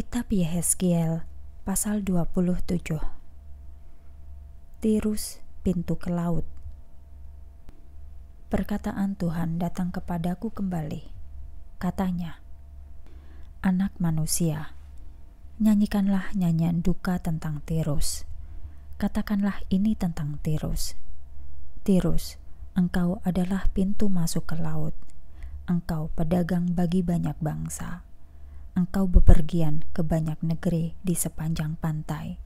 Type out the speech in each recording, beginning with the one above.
Kitab Yehezkiel pasal 27 Tirus pintu ke laut Perkataan Tuhan datang kepadaku kembali katanya Anak manusia nyanyikanlah nyanyian duka tentang Tirus katakanlah ini tentang Tirus Tirus engkau adalah pintu masuk ke laut engkau pedagang bagi banyak bangsa engkau bepergian ke banyak negeri di sepanjang pantai.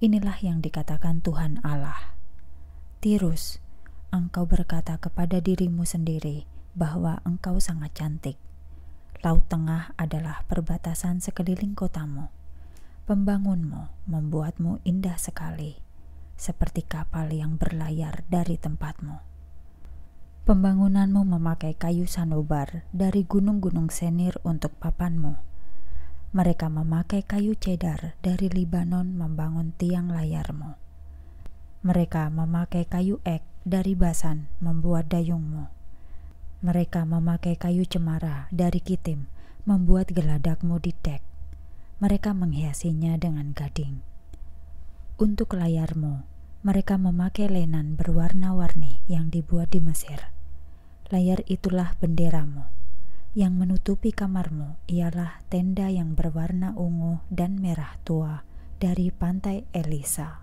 Inilah yang dikatakan Tuhan Allah. Tirus, engkau berkata kepada dirimu sendiri bahwa engkau sangat cantik. Laut tengah adalah perbatasan sekeliling kotamu. Pembangunmu membuatmu indah sekali, seperti kapal yang berlayar dari tempatmu. Pembangunanmu memakai kayu sanobar dari gunung-gunung senir untuk papanmu. Mereka memakai kayu cedar dari Libanon membangun tiang layarmu. Mereka memakai kayu ek dari Basan membuat dayungmu. Mereka memakai kayu cemara dari Kitim membuat geladakmu di dek. Mereka menghiasinya dengan gading. Untuk layarmu, mereka memakai lenan berwarna-warni yang dibuat di Mesir layar itulah benderamu. Yang menutupi kamarmu ialah tenda yang berwarna ungu dan merah tua dari pantai Elisa.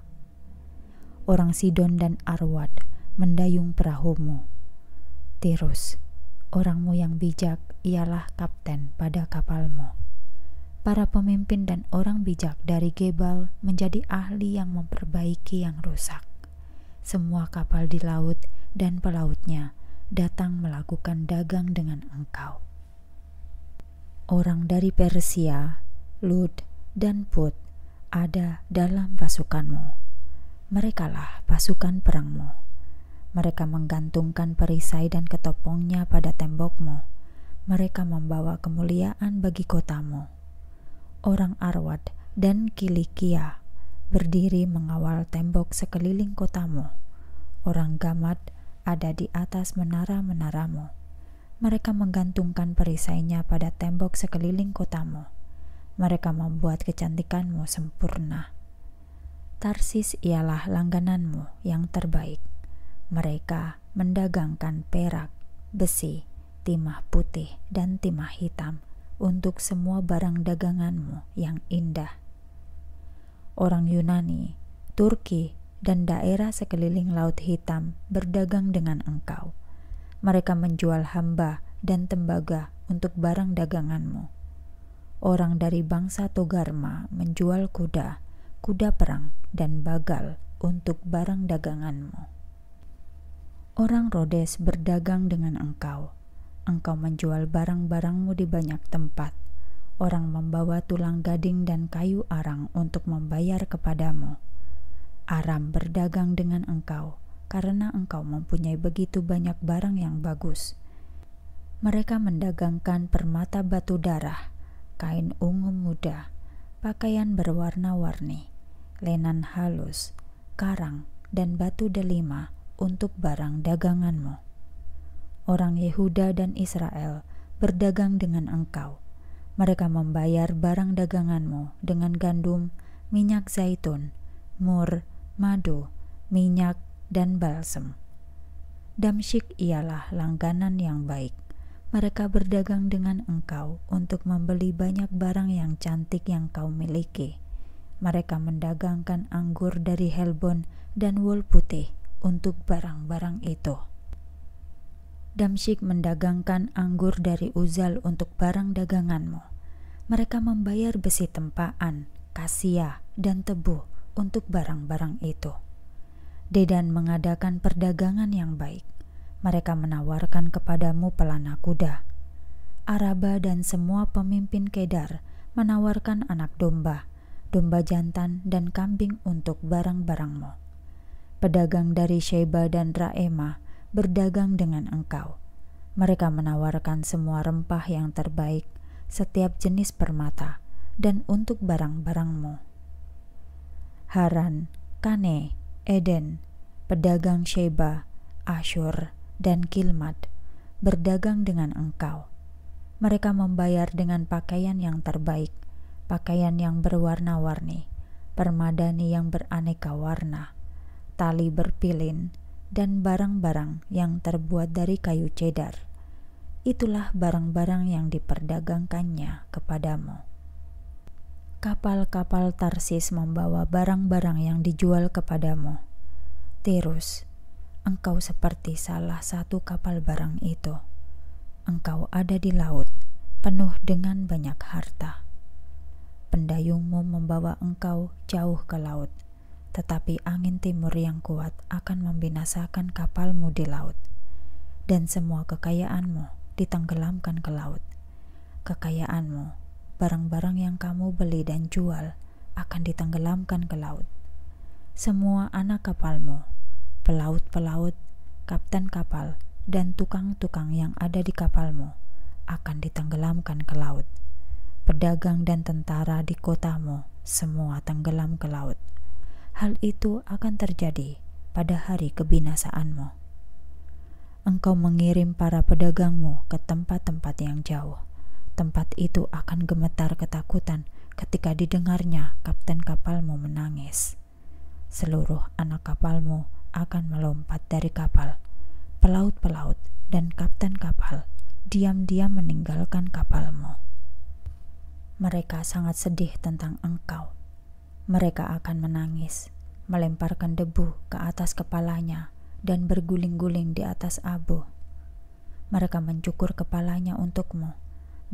Orang Sidon dan Arwad mendayung perahumu. Tirus, orangmu yang bijak ialah kapten pada kapalmu. Para pemimpin dan orang bijak dari Gebal menjadi ahli yang memperbaiki yang rusak. Semua kapal di laut dan pelautnya datang melakukan dagang dengan engkau. Orang dari Persia, Lud, dan Put ada dalam pasukanmu. Merekalah pasukan perangmu. Mereka menggantungkan perisai dan ketopongnya pada tembokmu. Mereka membawa kemuliaan bagi kotamu. Orang Arwad dan Kilikia berdiri mengawal tembok sekeliling kotamu. Orang Gamad ada di atas menara-menaramu. Mereka menggantungkan perisainya pada tembok sekeliling kotamu. Mereka membuat kecantikanmu sempurna. Tarsis ialah langgananmu yang terbaik. Mereka mendagangkan perak, besi, timah putih, dan timah hitam untuk semua barang daganganmu yang indah. Orang Yunani, Turki, dan daerah sekeliling Laut Hitam berdagang dengan engkau. Mereka menjual hamba dan tembaga untuk barang daganganmu. Orang dari bangsa Togarma menjual kuda, kuda perang, dan bagal untuk barang daganganmu. Orang Rhodes berdagang dengan engkau. Engkau menjual barang-barangmu di banyak tempat. Orang membawa tulang gading dan kayu arang untuk membayar kepadamu Aram berdagang dengan engkau karena engkau mempunyai begitu banyak barang yang bagus. Mereka mendagangkan permata batu darah, kain ungu muda, pakaian berwarna-warni, lenan halus, karang, dan batu delima untuk barang daganganmu. Orang Yehuda dan Israel berdagang dengan engkau. Mereka membayar barang daganganmu dengan gandum, minyak zaitun, mur, madu, minyak, dan balsem. Damsyik ialah langganan yang baik. Mereka berdagang dengan engkau untuk membeli banyak barang yang cantik yang kau miliki. Mereka mendagangkan anggur dari Helbon dan wol putih untuk barang-barang itu. Damsyik mendagangkan anggur dari Uzal untuk barang daganganmu. Mereka membayar besi tempaan, kasia, dan tebu untuk barang-barang itu. Dedan mengadakan perdagangan yang baik. Mereka menawarkan kepadamu pelana kuda. Araba dan semua pemimpin Kedar menawarkan anak domba, domba jantan dan kambing untuk barang-barangmu. Pedagang dari Sheba dan Raema berdagang dengan engkau. Mereka menawarkan semua rempah yang terbaik, setiap jenis permata, dan untuk barang-barangmu. Haran, Kane, Eden, pedagang Sheba, Asyur, dan Kilmat berdagang dengan engkau. Mereka membayar dengan pakaian yang terbaik, pakaian yang berwarna-warni, permadani yang beraneka warna, tali berpilin, dan barang-barang yang terbuat dari kayu cedar. Itulah barang-barang yang diperdagangkannya kepadamu kapal-kapal Tarsis membawa barang-barang yang dijual kepadamu. Tirus, engkau seperti salah satu kapal barang itu. Engkau ada di laut, penuh dengan banyak harta. Pendayungmu membawa engkau jauh ke laut, tetapi angin timur yang kuat akan membinasakan kapalmu di laut, dan semua kekayaanmu ditenggelamkan ke laut. Kekayaanmu barang-barang yang kamu beli dan jual akan ditenggelamkan ke laut. Semua anak kapalmu, pelaut-pelaut, kapten kapal, dan tukang-tukang yang ada di kapalmu akan ditenggelamkan ke laut. Pedagang dan tentara di kotamu semua tenggelam ke laut. Hal itu akan terjadi pada hari kebinasaanmu engkau mengirim para pedagangmu ke tempat-tempat yang jauh. Tempat itu akan gemetar ketakutan ketika didengarnya kapten kapalmu menangis. Seluruh anak kapalmu akan melompat dari kapal. Pelaut-pelaut dan kapten kapal diam-diam meninggalkan kapalmu. Mereka sangat sedih tentang engkau. Mereka akan menangis, melemparkan debu ke atas kepalanya, dan berguling-guling di atas abu. Mereka mencukur kepalanya untukmu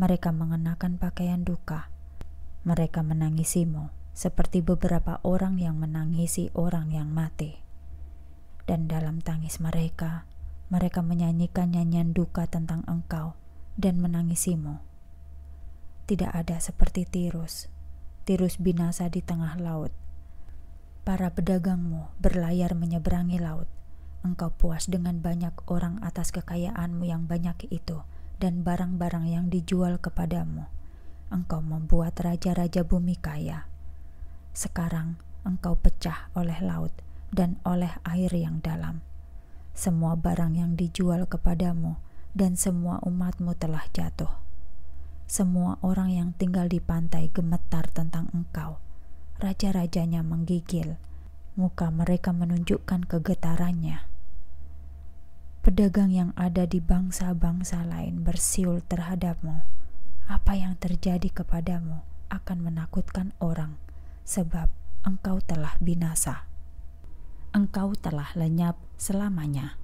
mereka mengenakan pakaian duka. Mereka menangisimu seperti beberapa orang yang menangisi orang yang mati. Dan dalam tangis mereka, mereka menyanyikan nyanyian duka tentang engkau dan menangisimu. Tidak ada seperti tirus, tirus binasa di tengah laut. Para pedagangmu berlayar menyeberangi laut. Engkau puas dengan banyak orang atas kekayaanmu yang banyak itu, dan barang-barang yang dijual kepadamu. Engkau membuat raja-raja bumi kaya. Sekarang engkau pecah oleh laut dan oleh air yang dalam. Semua barang yang dijual kepadamu dan semua umatmu telah jatuh. Semua orang yang tinggal di pantai gemetar tentang engkau. Raja-rajanya menggigil. Muka mereka menunjukkan kegetarannya pedagang yang ada di bangsa-bangsa lain bersiul terhadapmu, apa yang terjadi kepadamu akan menakutkan orang, sebab engkau telah binasa. Engkau telah lenyap selamanya.